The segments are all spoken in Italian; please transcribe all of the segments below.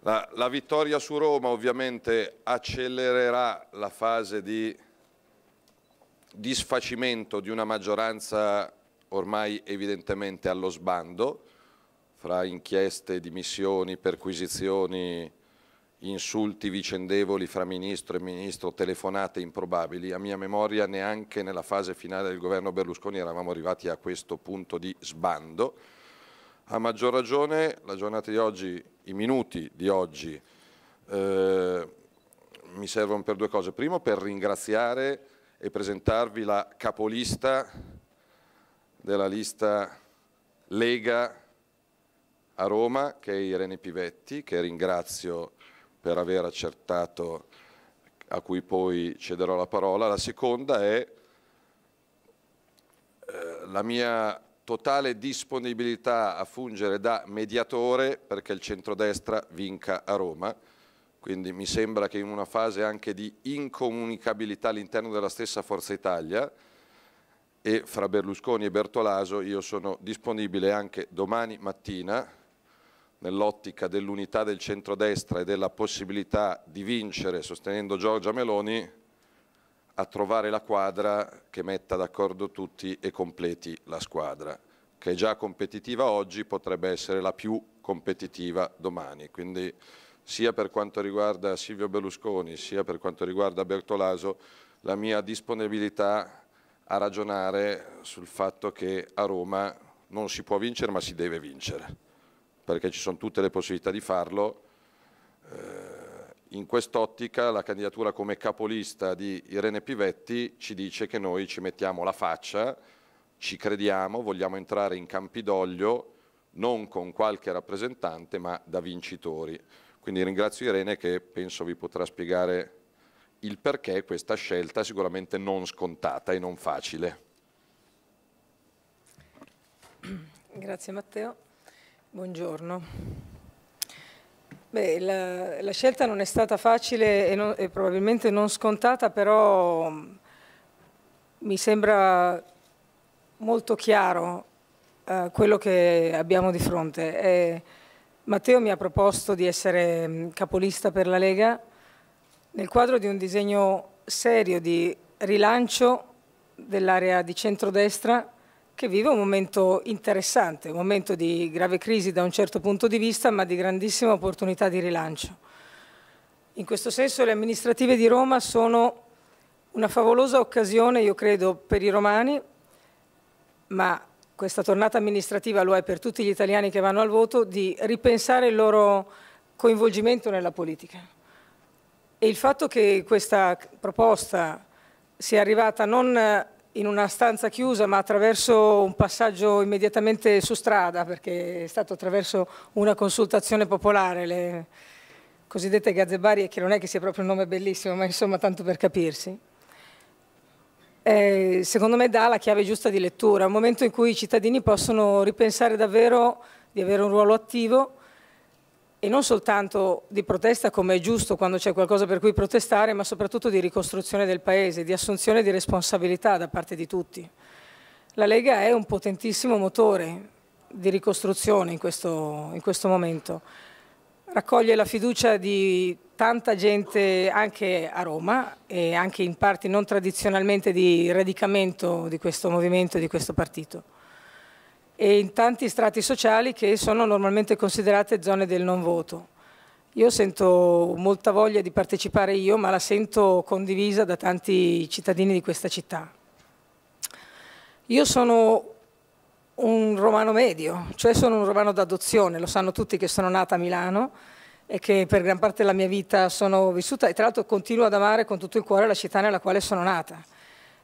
La, la, vittoria su Roma ovviamente accelererà la fase di disfacimento di una maggioranza ormai evidentemente allo sbando, fra inchieste, dimissioni, perquisizioni, insulti vicendevoli fra ministro e ministro, telefonate improbabili. A mia memoria neanche nella fase finale del governo Berlusconi eravamo arrivati a questo punto di sbando. A maggior ragione la giornata di oggi i minuti di oggi eh, mi servono per due cose. Primo per ringraziare e presentarvi la capolista della lista Lega a Roma, che è Irene Pivetti, che ringrazio per aver accertato, a cui poi cederò la parola. La seconda è eh, la mia totale disponibilità a fungere da mediatore perché il centrodestra vinca a Roma, quindi mi sembra che in una fase anche di incomunicabilità all'interno della stessa Forza Italia e fra Berlusconi e Bertolaso io sono disponibile anche domani mattina nell'ottica dell'unità del centrodestra e della possibilità di vincere sostenendo Giorgia Meloni a trovare la quadra che metta d'accordo tutti e completi la squadra, che è già competitiva oggi, potrebbe essere la più competitiva domani. Quindi sia per quanto riguarda Silvio Berlusconi, sia per quanto riguarda Bertolaso, la mia disponibilità a ragionare sul fatto che a Roma non si può vincere ma si deve vincere, perché ci sono tutte le possibilità di farlo in quest'ottica la candidatura come capolista di Irene Pivetti ci dice che noi ci mettiamo la faccia, ci crediamo, vogliamo entrare in Campidoglio non con qualche rappresentante ma da vincitori. Quindi ringrazio Irene che penso vi potrà spiegare il perché questa scelta sicuramente non scontata e non facile. Grazie Matteo, buongiorno. Beh, la, la, scelta non è stata facile e, non, e, probabilmente non scontata, però mm, mi sembra molto chiaro eh, quello che abbiamo di fronte. E Matteo mi ha proposto di essere mm, capolista per la Lega nel quadro di un disegno serio di rilancio dell'area di centrodestra che vive un momento interessante, un momento di grave crisi da un certo punto di vista, ma di grandissima opportunità di rilancio. In questo senso le amministrative di Roma sono una favolosa occasione, io credo, per i romani, ma questa tornata amministrativa lo è per tutti gli italiani che vanno al voto, di ripensare il loro coinvolgimento nella politica. E il fatto che questa proposta sia arrivata non in una stanza chiusa ma attraverso un passaggio immediatamente su strada perché è stato attraverso una consultazione popolare, le cosiddette gazzebarie che non è che sia proprio un nome bellissimo ma insomma tanto per capirsi. Eh, secondo me dà la chiave giusta di lettura, un momento in cui i cittadini possono ripensare davvero di avere un ruolo attivo e non soltanto di protesta come è giusto quando c'è qualcosa per cui protestare, ma soprattutto di ricostruzione del Paese, di assunzione di responsabilità da parte di tutti. La Lega è un potentissimo motore di ricostruzione in questo, in questo momento, raccoglie la fiducia di tanta gente anche a Roma e anche in parti non tradizionalmente di radicamento di questo movimento, e di questo partito e in tanti strati sociali che sono normalmente considerate zone del non voto. Io sento molta voglia di partecipare io, ma la sento condivisa da tanti cittadini di questa città. Io sono un romano medio, cioè sono un romano d'adozione, lo sanno tutti che sono nata a Milano e che per gran parte della mia vita sono vissuta e tra l'altro continuo ad amare con tutto il cuore la città nella quale sono nata.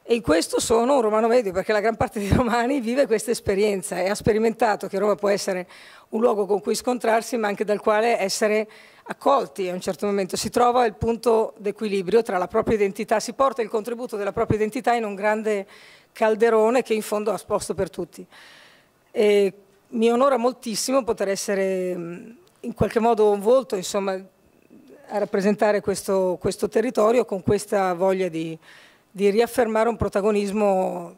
E in questo sono un romano medio, perché la gran parte dei romani vive questa esperienza e ha sperimentato che Roma può essere un luogo con cui scontrarsi, ma anche dal quale essere accolti a un certo momento. Si trova il punto d'equilibrio tra la propria identità, si porta il contributo della propria identità in un grande calderone che in fondo ha sposto per tutti. E mi onora moltissimo poter essere in qualche modo un volto, insomma, a rappresentare questo, questo territorio con questa voglia di di riaffermare un protagonismo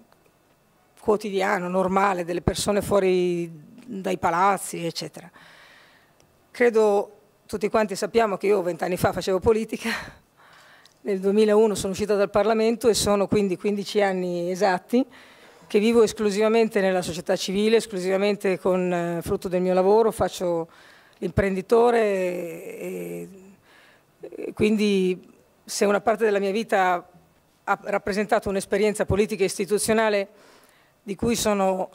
quotidiano, normale, delle persone fuori dai palazzi, eccetera. Credo tutti quanti sappiamo che io vent'anni fa facevo politica, nel 2001 sono uscita dal Parlamento e sono quindi 15 anni esatti che vivo esclusivamente nella società civile, esclusivamente con eh, frutto del mio lavoro, faccio l'imprenditore e quindi se una parte della mia vita ha rappresentato un'esperienza politica e istituzionale di cui sono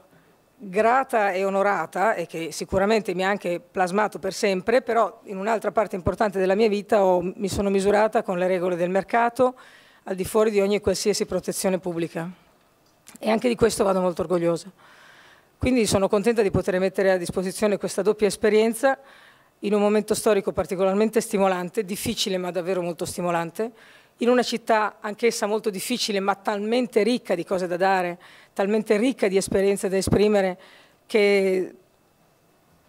grata e onorata e che sicuramente mi ha anche plasmato per sempre, però in un'altra parte importante della mia vita ho, mi sono misurata con le regole del mercato al di fuori di ogni qualsiasi protezione pubblica e anche di questo vado molto orgogliosa. Quindi sono contenta di poter mettere a disposizione questa doppia esperienza in un momento storico particolarmente stimolante, difficile ma davvero molto stimolante, in una città anch'essa molto difficile ma talmente ricca di cose da dare, talmente ricca di esperienze da esprimere che,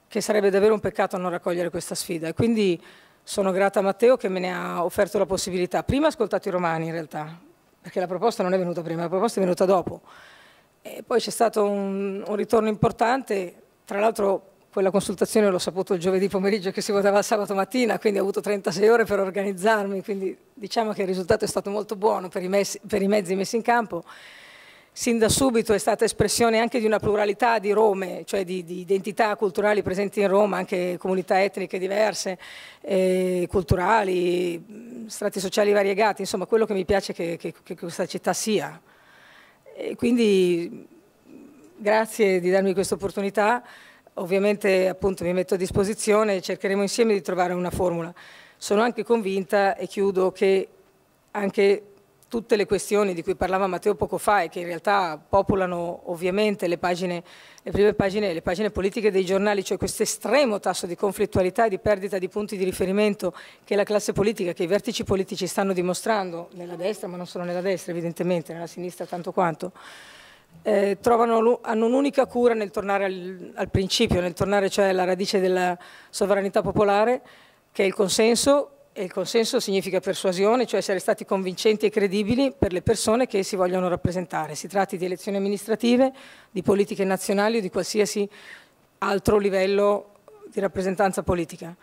che sarebbe davvero un peccato non raccogliere questa sfida. quindi sono grata a Matteo che me ne ha offerto la possibilità. Prima ha ascoltato i romani in realtà, perché la proposta non è venuta prima, la proposta è venuta dopo. E poi c'è stato un, un ritorno importante, tra l'altro poi la consultazione l'ho saputo il giovedì pomeriggio che si votava il sabato mattina, quindi ho avuto 36 ore per organizzarmi, quindi diciamo che il risultato è stato molto buono per i, messi, per i mezzi messi in campo. Sin da subito è stata espressione anche di una pluralità di Rome, cioè di, di identità culturali presenti in Roma, anche comunità etniche diverse, eh, culturali, strati sociali variegati, insomma quello che mi piace che, che, che questa città sia. E quindi grazie di darmi questa opportunità. Ovviamente appunto mi metto a disposizione e cercheremo insieme di trovare una formula. Sono anche convinta, e chiudo, che anche tutte le questioni di cui parlava Matteo poco fa e che in realtà popolano ovviamente le, pagine, le prime pagine, le pagine politiche dei giornali, cioè questo estremo tasso di conflittualità e di perdita di punti di riferimento che la classe politica, che i vertici politici stanno dimostrando, nella destra, ma non solo nella destra evidentemente, nella sinistra tanto quanto, eh, trovano, hanno un'unica cura nel tornare al, al, principio, nel tornare cioè alla radice della sovranità popolare, che è il consenso, e il consenso significa persuasione, cioè essere stati convincenti e credibili per le persone che si vogliono rappresentare. Si tratti di elezioni amministrative, di politiche nazionali o di qualsiasi altro livello di rappresentanza politica.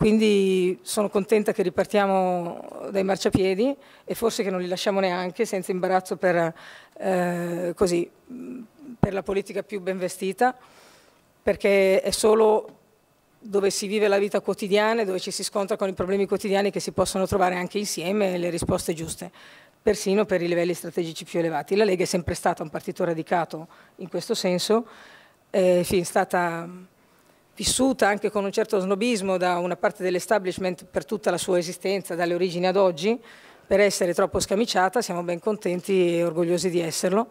Quindi sono contenta che ripartiamo dai marciapiedi e forse che non li lasciamo neanche senza imbarazzo per, eh, così, per la politica più ben vestita, perché è solo dove si vive la vita quotidiana e dove ci si scontra con i problemi quotidiani che si possono trovare anche insieme le risposte giuste, persino per i livelli strategici più elevati. La Lega è sempre stata un partito radicato in questo senso, è eh, stata vissuta anche con un certo snobismo da una parte dell'establishment per tutta la sua esistenza, dalle origini ad oggi, per essere troppo scamiciata, siamo ben contenti e orgogliosi di esserlo,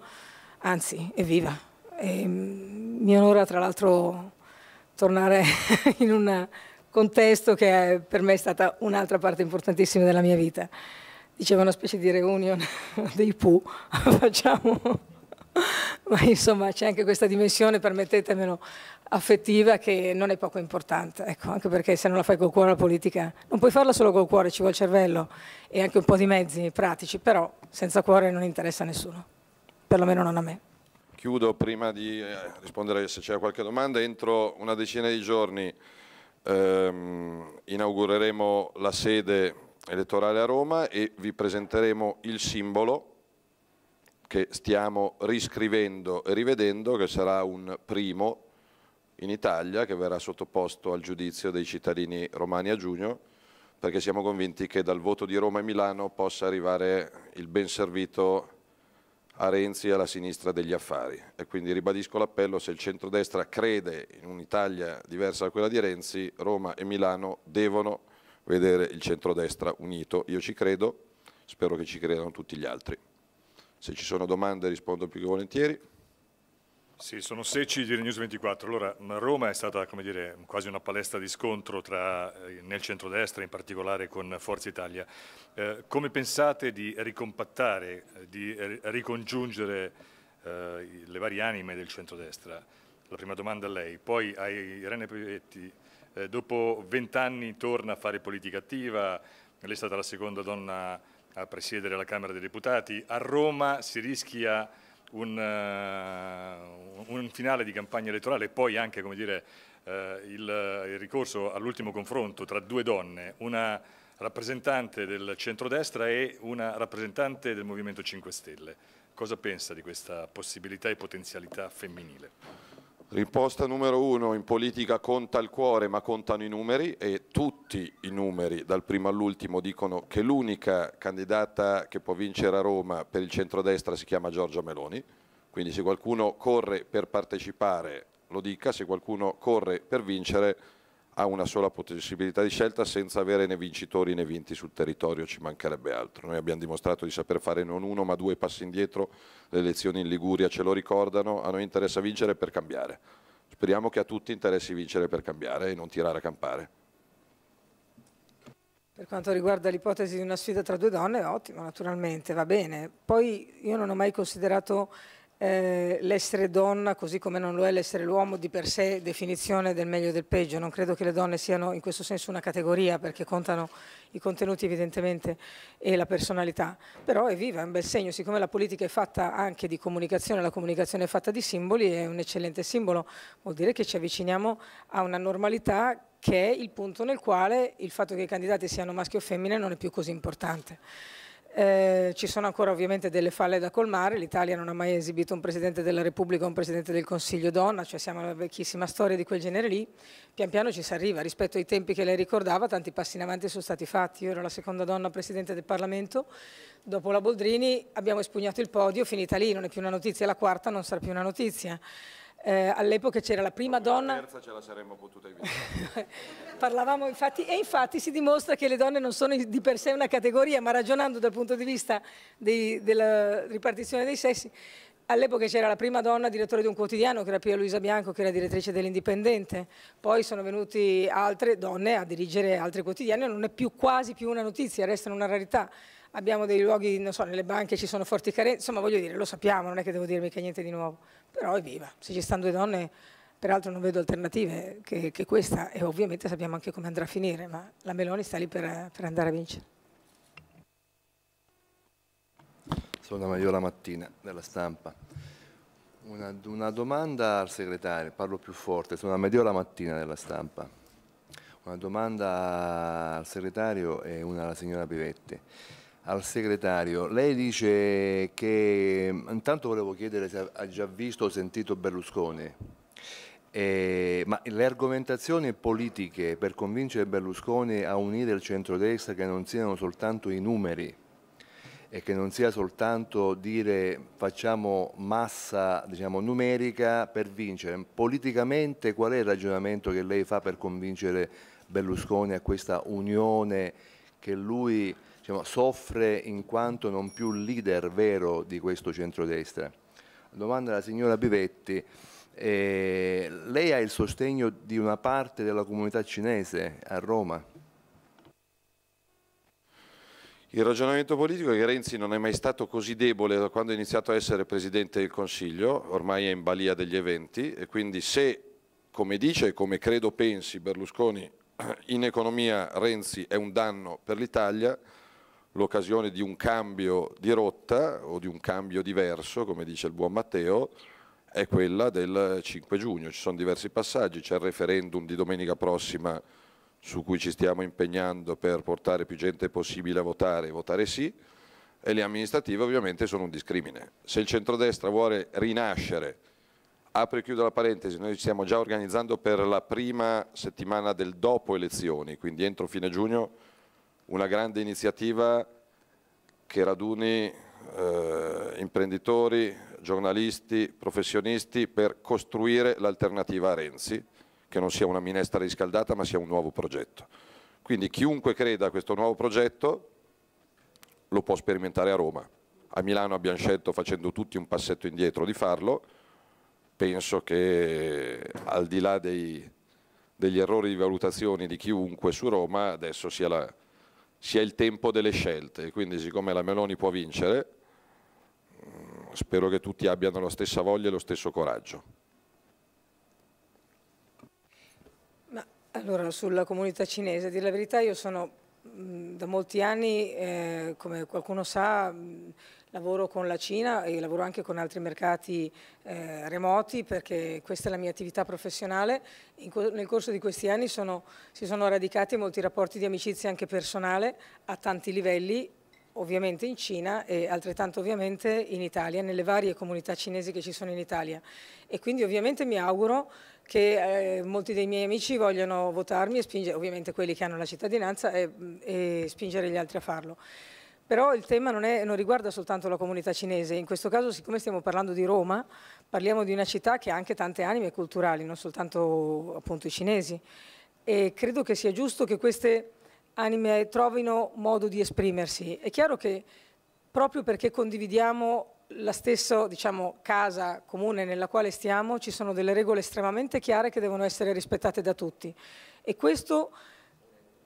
anzi, evviva. E, mm, mi onora tra l'altro tornare in un contesto che è, per me è stata un'altra parte importantissima della mia vita. Diceva una specie di reunion dei Pooh, facciamo ma insomma c'è anche questa dimensione, permettetemelo, affettiva che non è poco importante, ecco, anche perché se non la fai col cuore la politica, non puoi farla solo col cuore, ci vuole il cervello e anche un po' di mezzi pratici, però senza cuore non interessa a nessuno, perlomeno non a me. Chiudo prima di eh, rispondere se c'è qualche domanda, entro una decina di giorni ehm, inaugureremo la sede elettorale a Roma e vi presenteremo il simbolo che stiamo riscrivendo e rivedendo, che sarà un primo in Italia che verrà sottoposto al giudizio dei cittadini romani a giugno perché siamo convinti che dal voto di Roma e Milano possa arrivare il ben servito a Renzi e alla sinistra degli affari e quindi ribadisco l'appello se il centrodestra crede in un'Italia diversa da quella di Renzi, Roma e Milano devono vedere il centrodestra unito, io ci credo, spero che ci credano tutti gli altri. Se ci sono domande rispondo più che volentieri. Sì, sono Secci di Renews 24. Allora, Roma è stata come dire, quasi una palestra di scontro tra, eh, nel centrodestra, in particolare con Forza Italia. Eh, come pensate di ricompattare, eh, di ricongiungere eh, le varie anime del centrodestra? La prima domanda a lei. Poi a Irene Privetti, eh, dopo vent'anni torna a fare politica attiva, lei è stata la seconda donna a presiedere la Camera dei Deputati. A Roma si rischia un, uh, un finale di campagna elettorale e poi anche dire, uh, il, il, ricorso all'ultimo confronto tra due donne, una rappresentante del centrodestra e una rappresentante del Movimento 5 Stelle. Cosa pensa di questa possibilità e potenzialità femminile? Riposta numero uno, in politica conta il cuore ma contano i numeri e tutti i numeri dal primo all'ultimo dicono che l'unica candidata che può vincere a Roma per il centrodestra si chiama Giorgia Meloni, quindi se qualcuno corre per partecipare lo dica, se qualcuno corre per vincere lo dica ha una sola possibilità di scelta senza avere né vincitori né vinti sul territorio, ci mancherebbe altro. Noi abbiamo dimostrato di saper fare non uno ma due passi indietro, le elezioni in Liguria ce lo ricordano, a noi interessa vincere per cambiare. Speriamo che a tutti interessi vincere per cambiare e non tirare a campare. Per quanto riguarda l'ipotesi di una sfida tra due donne, ottimo, naturalmente, va bene. Poi io non ho mai considerato eh, l'essere donna, così come non lo è l'essere l'uomo, di per sé definizione del meglio e del peggio. Non credo che le donne siano in questo senso una categoria, perché contano i contenuti evidentemente e la personalità. Però è viva, è un bel segno, siccome la politica è fatta anche di comunicazione, la comunicazione è fatta di simboli, è un eccellente simbolo. Vuol dire che ci avviciniamo a una normalità che è il punto nel quale il fatto che i candidati siano maschi o femmine non è più così importante. Eh, ci sono ancora ovviamente delle falle da colmare, l'Italia non ha mai esibito un Presidente della Repubblica o un Presidente del Consiglio donna, cioè siamo alla vecchissima storia di quel genere lì, pian piano ci si arriva, rispetto ai tempi che lei ricordava tanti passi in avanti sono stati fatti, io ero la seconda donna Presidente del Parlamento, dopo la Boldrini abbiamo espugnato il podio, finita lì, non è più una notizia, la quarta non sarà più una notizia. Eh, all'epoca c'era la prima Proprio donna... La terza ce la saremmo potuta evitare. Parlavamo infatti, e infatti si dimostra che le donne non sono di per sé una categoria, ma ragionando dal punto di vista dei, della ripartizione dei sessi, all'epoca c'era la prima donna direttore di un quotidiano, che era Pia Luisa Bianco, che era direttrice dell'Indipendente, poi sono venute altre donne a dirigere altri quotidiani, non è più quasi più una notizia, resta una rarità abbiamo dei luoghi, non so, nelle banche ci sono forti carenze, insomma voglio dire, lo sappiamo, non è che devo dirmi che niente di nuovo, però è viva, se ci stanno due donne, peraltro non vedo alternative che, che questa e ovviamente sappiamo anche come andrà a finire, ma la Meloni sta lì per, per andare a vincere. Sono Maiola Mattina della stampa. Una, una, domanda al segretario, parlo più forte, sono Maiola Mattina della stampa. Una domanda al segretario e una alla signora Bivetti al segretario. Lei dice che mm, intanto volevo chiedere se ha già visto o sentito Berlusconi. Eh, ma le argomentazioni politiche per convincere Berlusconi a unire il centrodestra che non siano soltanto i numeri e che non sia soltanto dire facciamo massa diciamo, numerica per vincere. Politicamente qual è il ragionamento che lei fa per convincere Berlusconi a questa unione che lui diciamo, soffre in quanto non più leader vero di questo centrodestra. Domanda alla signora Bivetti, eh, lei ha il sostegno di una parte della comunità cinese a Roma? Il ragionamento politico è che Renzi non è mai stato così debole da quando è iniziato a essere Presidente del Consiglio, ormai è in balia degli eventi e quindi se, come dice e come credo pensi Berlusconi, in economia Renzi è un danno per l'Italia, l'occasione di un cambio di rotta o di un cambio diverso, come dice il buon Matteo, è quella del 5 giugno. Ci sono diversi passaggi, c'è il referendum di domenica prossima su cui ci stiamo impegnando per portare più gente possibile a votare e votare sì, e le amministrative ovviamente sono un discrimine. Se il centrodestra vuole rinascere, apre e chiudo la parentesi, noi ci stiamo già organizzando per la prima settimana del dopo elezioni, quindi entro fine giugno una grande iniziativa che raduni eh, imprenditori, giornalisti, professionisti per costruire l'alternativa a Renzi, che non sia una minestra riscaldata ma sia un nuovo progetto. Quindi chiunque creda a questo nuovo progetto lo può sperimentare a Roma. A Milano abbiamo scelto facendo tutti un passetto indietro di farlo, penso che al di là dei, degli errori di valutazione di chiunque su Roma adesso sia la, sia il tempo delle scelte. Quindi siccome la Meloni può vincere, mm, spero che tutti abbiano la stessa voglia e lo stesso coraggio. Ma, allora, sulla comunità cinese, a dire la verità, io sono mm, da molti anni, eh, come qualcuno sa, mh, mm, lavoro con la Cina e lavoro anche con altri mercati eh, remoti perché questa è la mia attività professionale. In, nel corso di questi anni sono, si sono radicati molti rapporti di amicizia anche personale a tanti livelli ovviamente in Cina e altrettanto ovviamente in Italia, nelle varie comunità cinesi che ci sono in Italia. E quindi ovviamente mi auguro che eh, molti dei miei amici vogliano votarmi e spingere, ovviamente quelli che hanno la cittadinanza, e, eh, e spingere gli altri a farlo. Però il tema non, è, non, riguarda soltanto la comunità cinese, in questo caso siccome stiamo parlando di Roma, parliamo di una città che ha anche tante anime culturali, non soltanto appunto i cinesi. E credo che sia giusto che queste anime trovino modo di esprimersi. È chiaro che proprio perché condividiamo la stessa diciamo, casa comune nella quale stiamo, ci sono delle regole estremamente chiare che devono essere rispettate da tutti. E questo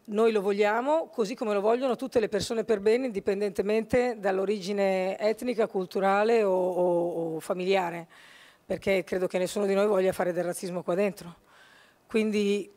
noi lo vogliamo così come lo vogliono tutte le persone per bene indipendentemente dall'origine etnica, culturale o, o, o, familiare perché credo che nessuno di noi voglia fare del razzismo qua dentro quindi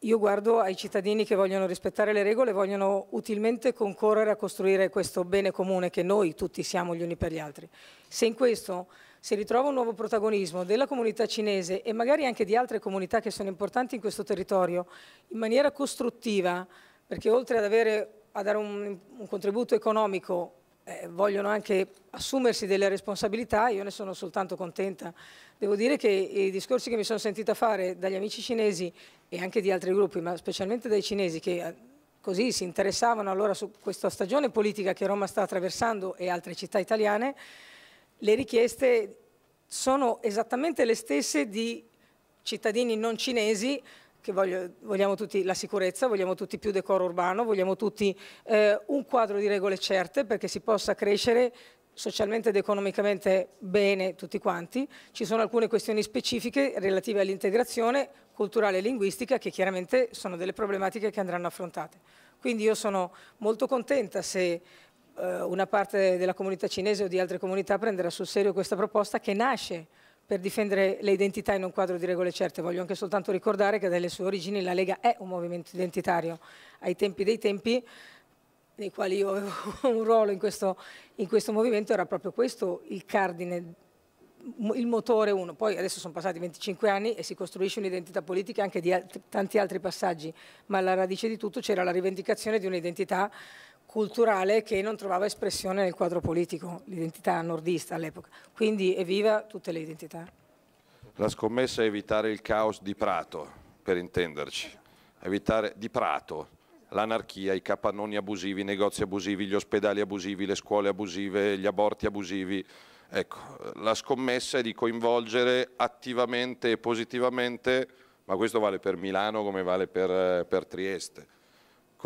io guardo ai cittadini che vogliono rispettare le regole vogliono utilmente concorrere a costruire questo bene comune che noi tutti siamo gli uni per gli altri se in questo si ritrova un nuovo protagonismo della comunità cinese e magari anche di altre comunità che sono importanti in questo territorio in maniera costruttiva, perché oltre ad avere, a dare un, un contributo economico eh, vogliono anche assumersi delle responsabilità, io ne sono soltanto contenta. Devo dire che i discorsi che mi sono sentita fare dagli amici cinesi e anche di altri gruppi, ma specialmente dai cinesi che eh, così si interessavano allora su questa stagione politica che Roma sta attraversando e altre città italiane, le richieste sono esattamente le stesse di cittadini non cinesi che voglio, vogliamo tutti la sicurezza, vogliamo tutti più decoro urbano, vogliamo tutti eh, un quadro di regole certe perché si possa crescere socialmente ed economicamente bene tutti quanti. Ci sono alcune questioni specifiche relative all'integrazione culturale e linguistica che chiaramente sono delle problematiche che andranno affrontate. Quindi io sono molto contenta se eh, una parte della comunità cinese o di altre comunità prenderà sul serio questa proposta che nasce per difendere le identità in un quadro di regole certe. Voglio anche soltanto ricordare che dalle sue origini la Lega è un movimento identitario. Ai tempi dei tempi, nei quali io avevo un ruolo in questo, in questo movimento, era proprio questo il cardine il motore uno, poi adesso sono passati 25 anni e si costruisce un'identità politica anche di altri, tanti altri passaggi, ma alla radice di tutto c'era la rivendicazione di un'identità culturale che non trovava espressione nel quadro politico, l'identità nordista all'epoca. Quindi evviva tutte le identità. La scommessa è evitare il caos di Prato, per intenderci, evitare di Prato, l'anarchia, i capannoni abusivi, i negozi abusivi, gli ospedali abusivi, le scuole abusive, gli aborti abusivi. Ecco, la scommessa è di coinvolgere attivamente e positivamente, ma questo vale per Milano come vale per, eh, per Trieste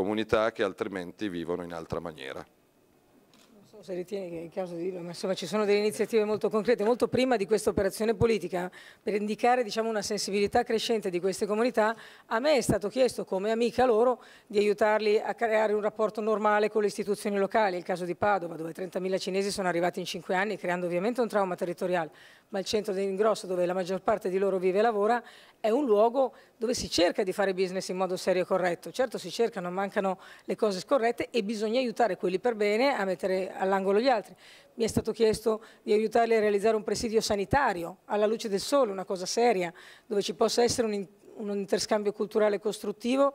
comunità che altrimenti vivono in altra maniera. Non so se ritieni che è il caso di dirlo, ma insomma ci sono delle iniziative molto concrete, molto prima di questa operazione politica, per indicare diciamo, una sensibilità crescente di queste comunità, a me è stato chiesto come amica loro di aiutarli a creare un rapporto normale con le istituzioni locali, il caso di Padova dove 30.000 cinesi sono arrivati in 5 anni creando ovviamente un trauma territoriale, ma il centro dell'ingrosso dove la maggior parte di loro vive e lavora, è un luogo dove si cerca di fare business in modo serio e corretto. Certo si cercano, mancano le cose scorrette e bisogna aiutare quelli per bene a mettere all'angolo gli altri. Mi è stato chiesto di aiutarli a realizzare un presidio sanitario alla luce del sole, una cosa seria, dove ci possa essere un, un interscambio culturale costruttivo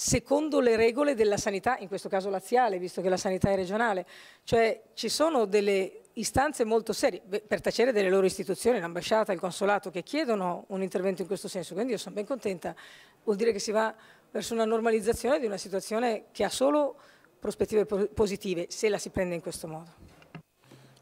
secondo le regole della sanità, in questo caso laziale, visto che la sanità è regionale. Cioè ci sono delle istanze molto serie, per tacere delle loro istituzioni, l'ambasciata, il consolato, che chiedono un intervento in questo senso, quindi io sono ben contenta. Vuol dire che si va verso una normalizzazione di una situazione che ha solo prospettive positive, se la si prende in questo modo.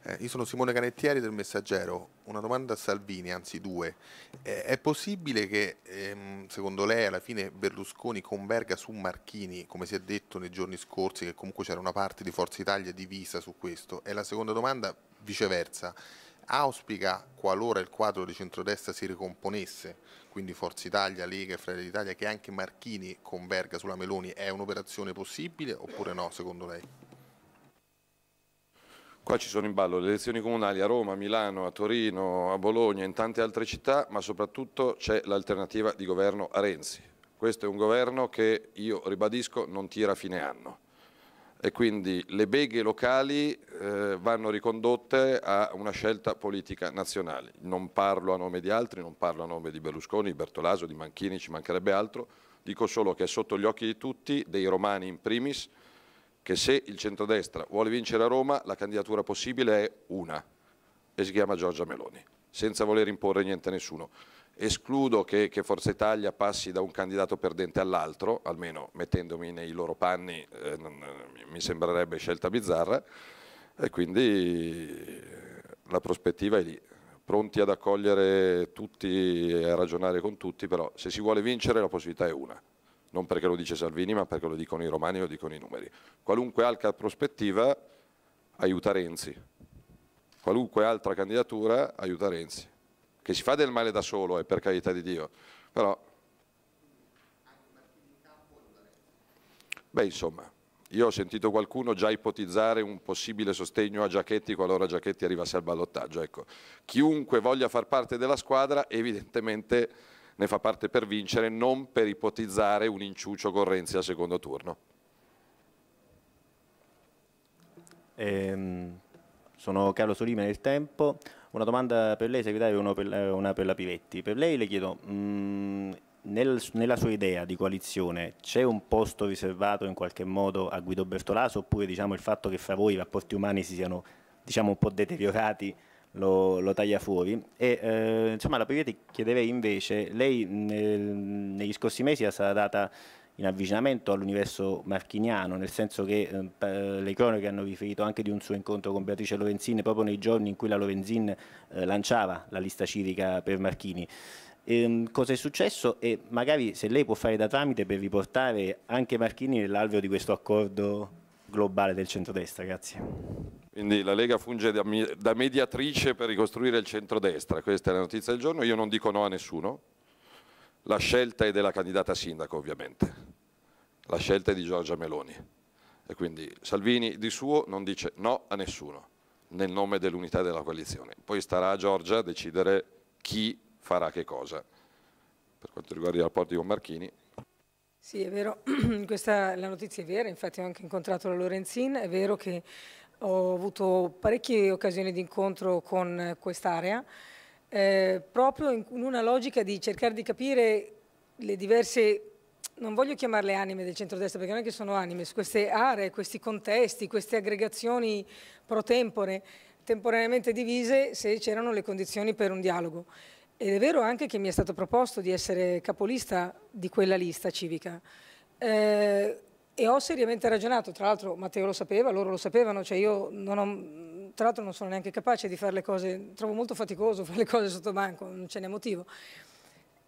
Eh, io sono Simone Canettieri del Messaggero. Una domanda a Salvini, anzi due. Eh, è possibile che, ehm, secondo lei, alla fine Berlusconi converga su Marchini, come si è detto nei giorni scorsi, che comunque c'era una parte di Forza Italia divisa su questo? E la seconda domanda, viceversa, auspica, qualora il quadro di centrodestra si ricomponesse, quindi Forza Italia, Lega e Fratelli d'Italia, che anche Marchini converga sulla Meloni? È un'operazione possibile oppure no, secondo lei? Qua ci sono in ballo le elezioni comunali a Roma, a Milano, a Torino, a Bologna, in tante altre città, ma soprattutto c'è l'alternativa di governo a Renzi. Questo è un governo che, io ribadisco, non tira fine anno e quindi le beghe locali eh, vanno ricondotte a una scelta politica nazionale. Non parlo a nome di altri, non parlo a nome di Berlusconi, di Bertolaso, di Manchini, ci mancherebbe altro, dico solo che è sotto gli occhi di tutti, dei romani in primis, che se il centrodestra vuole vincere a Roma la candidatura possibile è una e si chiama Giorgia Meloni, senza voler imporre niente a nessuno. Escludo che, che Forza Italia passi da un candidato perdente all'altro, almeno mettendomi nei loro panni eh, non, mi sembrerebbe scelta bizzarra, e quindi eh, la prospettiva è lì pronti ad accogliere tutti e a ragionare con tutti, però se si vuole vincere la possibilità è una non perché lo dice Salvini ma perché lo dicono i romani, lo dicono i numeri. Qualunque altra prospettiva aiuta Renzi, qualunque altra candidatura aiuta Renzi, che si fa del male da solo, è eh, per carità di Dio, però... Beh insomma, io ho sentito qualcuno già ipotizzare un possibile sostegno a Giachetti qualora Giachetti arrivasse al ballottaggio, ecco, chiunque voglia far parte della squadra evidentemente ne fa parte per vincere, non per ipotizzare un inciucio con Renzi al secondo turno. Eh, sono Carlo Solime nel Tempo. Una domanda per lei, segretario, e una, una per la Pivetti. Per lei le chiedo, mh, mm, nel, nella sua idea di coalizione c'è un posto riservato in qualche modo a Guido Bertolaso oppure diciamo, il fatto che fra voi i rapporti umani si siano diciamo, un po' deteriorati lo, lo taglia fuori. E, eh, insomma, la Pavia ti chiedeva invece, lei nel, negli scorsi mesi è stata data in avvicinamento all'universo marchiniano, nel senso che eh, le cronache hanno riferito anche di un suo incontro con Beatrice Lorenzin proprio nei giorni in cui la Lorenzin eh, lanciava la lista civica per Marchini. Ehm, cosa è successo e magari se lei può fare da tramite per riportare anche Marchini nell'alveo di questo accordo globale del centrodestra? Grazie. Quindi la Lega funge da, mediatrice per ricostruire il centrodestra, questa è la notizia del giorno, io non dico no a nessuno, la scelta è della candidata sindaco ovviamente, la scelta è di Giorgia Meloni e quindi Salvini di suo non dice no a nessuno nel nome dell'unità della coalizione, poi starà a Giorgia a decidere chi farà che cosa. Per quanto riguarda i rapporti con Marchini, sì, è vero, questa la notizia è vera, infatti ho anche incontrato la Lorenzin, è vero che ho avuto parecchie occasioni di incontro con quest'area, eh, proprio in una logica di cercare di capire le diverse, non voglio chiamarle anime del centrodestra perché non è che sono anime, queste aree, questi contesti, queste aggregazioni pro tempore, temporaneamente divise se c'erano le condizioni per un dialogo. Ed è vero anche che mi è stato proposto di essere capolista di quella lista civica. Eh, e ho seriamente ragionato, tra l'altro Matteo lo sapeva, loro lo sapevano, cioè io non ho, tra l'altro non sono neanche capace di fare le cose, trovo molto faticoso fare le cose sotto banco, non ce n'è motivo.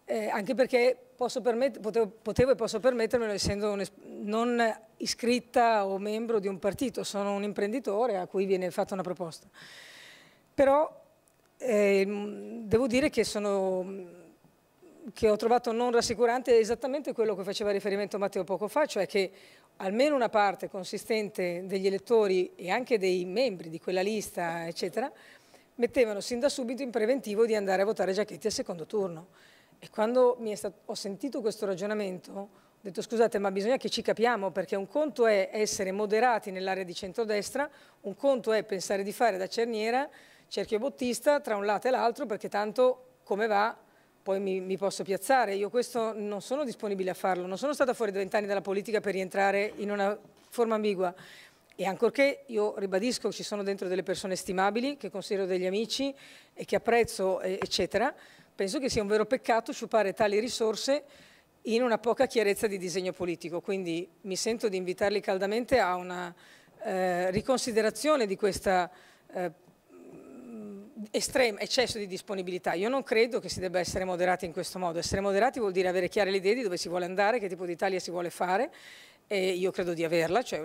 Eh, anche perché potevo, potevo, e posso permettermelo essendo non iscritta o membro di un partito, sono un imprenditore a cui viene fatta una proposta. Però eh, devo dire che, sono, che ho trovato non rassicurante esattamente quello che faceva riferimento Matteo poco fa, cioè che almeno una parte consistente degli elettori e anche dei membri di quella lista, eccetera, mettevano sin da subito in preventivo di andare a votare Giacchetti al secondo turno. E quando ho sentito questo ragionamento, ho detto scusate ma bisogna che ci capiamo perché un conto è essere moderati nell'area di centrodestra, un conto è pensare di fare da cerniera cerchio bottista tra un lato e l'altro perché tanto come va poi mi, mi, posso piazzare. Io questo non sono disponibile a farlo, non sono stata fuori da vent'anni dalla politica per rientrare in una forma ambigua. E ancorché io ribadisco che ci sono dentro delle persone stimabili, che considero degli amici e che apprezzo, eccetera, penso che sia un vero peccato sciupare tali risorse in una poca chiarezza di disegno politico. Quindi mi sento di invitarli caldamente a una eh, riconsiderazione di questa eh, estremo, eccesso di disponibilità. Io non credo che si debba essere moderati in questo modo. Essere moderati vuol dire avere chiare le idee di dove si vuole andare, che tipo di Italia si vuole fare e io credo di averla, cioè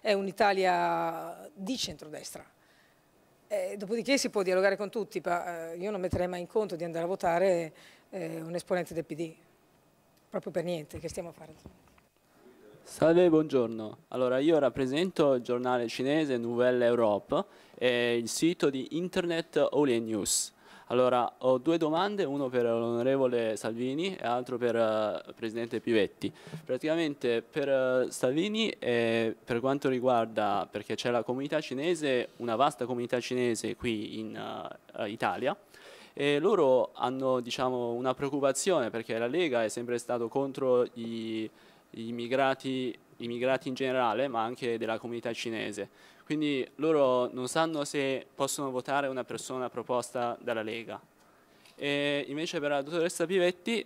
è un'Italia di centrodestra. E dopodiché si può dialogare con tutti, ma eh, io non metterei mai in conto di andare a votare eh, un esponente del PD, proprio per niente, che stiamo a fare? Salve, buongiorno. Allora, io rappresento il giornale cinese Nouvelle Europe e il sito di internet Olien News. Allora, ho due domande, uno per l'onorevole Salvini e l'altro per il uh, eh, presidente Pivetti. Praticamente per uh, Salvini, eh, per quanto riguarda, perché c'è la comunità cinese, una vasta comunità cinese qui in uh, Italia, e loro hanno diciamo, una preoccupazione perché la Lega è sempre stato contro i immigrati, immigrati in generale, ma anche della comunità cinese. Quindi loro non sanno se possono votare una persona proposta dalla Lega. E invece per la dottoressa Pivetti,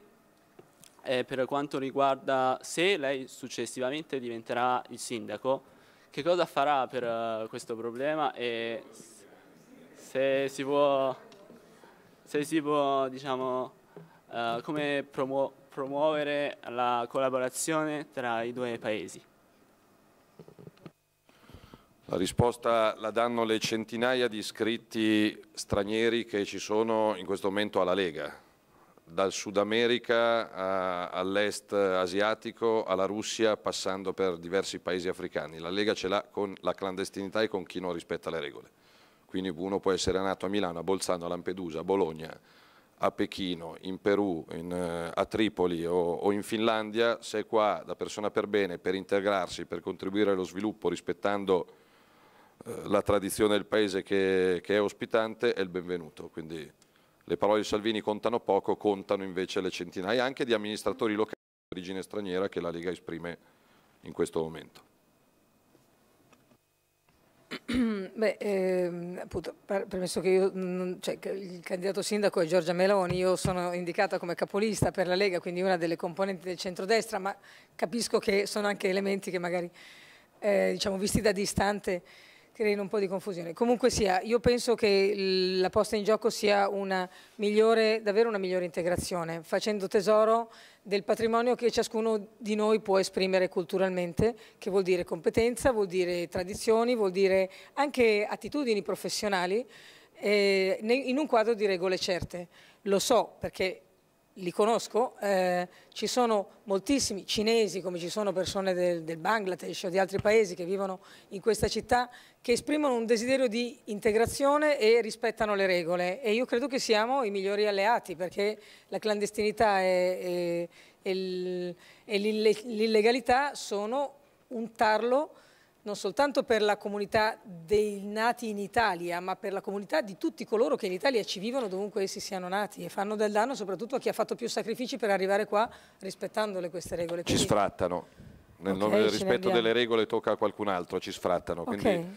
eh, per quanto riguarda se lei successivamente diventerà il sindaco, che cosa farà per uh, questo problema e se si può, se si può diciamo, uh, come promuovere promuovere la collaborazione tra i due paesi? La risposta la danno le centinaia di iscritti stranieri che ci sono in questo momento alla Lega, dal Sud America all'est asiatico, alla Russia, passando per diversi paesi africani. La Lega ce l'ha con la clandestinità e con chi non rispetta le regole. Quindi uno può essere nato a Milano, a Bolzano, a Lampedusa, a Bologna, a Pechino, in Perù, in, eh, a Tripoli o, o, in Finlandia, se qua da persona per bene, per integrarsi, per contribuire allo sviluppo rispettando eh, la tradizione del paese che, che, è ospitante, è il benvenuto. Quindi le parole di Salvini contano poco, contano invece le centinaia anche di amministratori locali di origine straniera che la Lega esprime in questo momento. Beh, ehm, appunto, premesso che, io, cioè, il candidato sindaco è Giorgia Meloni, io sono indicata come capolista per la Lega, quindi una delle componenti del centrodestra, ma capisco che sono anche elementi che magari, eh, diciamo, visti da distante, creino un po' di confusione. Comunque sia, io penso che la posta in gioco sia una migliore, davvero una migliore integrazione, facendo tesoro del patrimonio che ciascuno di noi può esprimere culturalmente, che vuol dire competenza, vuol dire tradizioni, vuol dire anche attitudini professionali, eh, in un quadro di regole certe. Lo so perché li conosco, eh, ci sono moltissimi cinesi, come ci sono persone del, del, Bangladesh o di altri paesi che vivono in questa città, che esprimono un desiderio di integrazione e rispettano le regole e io credo che siamo i migliori alleati perché la clandestinità e, e, e l'illegalità sono un tarlo non soltanto per la comunità dei nati in Italia, ma per la comunità di tutti coloro che in Italia ci vivono dovunque essi siano nati e fanno del danno soprattutto a chi ha fatto più sacrifici per arrivare qua rispettandole queste regole. Quindi... Ci sfrattano nel okay, nome del rispetto delle regole tocca a qualcun altro, ci sfrattano. Okay.